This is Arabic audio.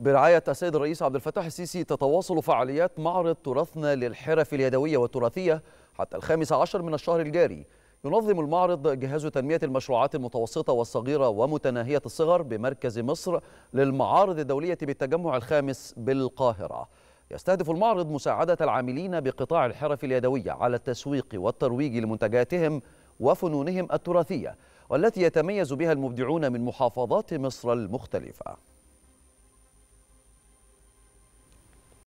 برعاية السيد الرئيس عبد الفتاح السيسي تتواصل فعاليات معرض تراثنا للحرف اليدوية والتراثية حتى الخامس عشر من الشهر الجاري ينظم المعرض جهاز تنمية المشروعات المتوسطة والصغيرة ومتناهية الصغر بمركز مصر للمعارض الدولية بالتجمع الخامس بالقاهرة يستهدف المعرض مساعدة العاملين بقطاع الحرف اليدوية على التسويق والترويج لمنتجاتهم وفنونهم التراثية والتي يتميز بها المبدعون من محافظات مصر المختلفة